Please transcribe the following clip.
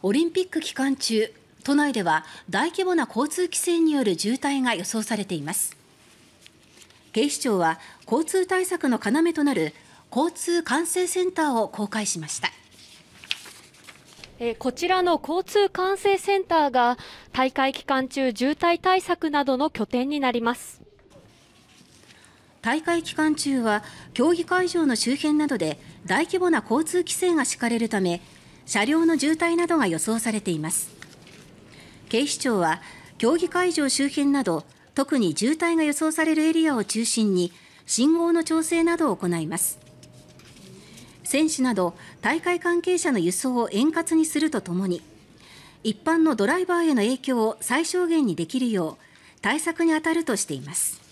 オリンピック期間中都内では大規模な交通規制による渋滞が予想されています警視庁は交通対策の要となる交通管制センターを公開しましたえこちらの交通管制センターが大会期間中渋滞対策などの拠点になります大会期間中は競技会場の周辺などで大規模な交通規制が敷かれるため車両の渋滞などが予想されています。警視庁は競技会場周辺など特に渋滞が予想されるエリアを中心に信号の調整などを行います。選手など大会関係者の輸送を円滑にするとともに一般のドライバーへの影響を最小限にできるよう対策に当たるとしています。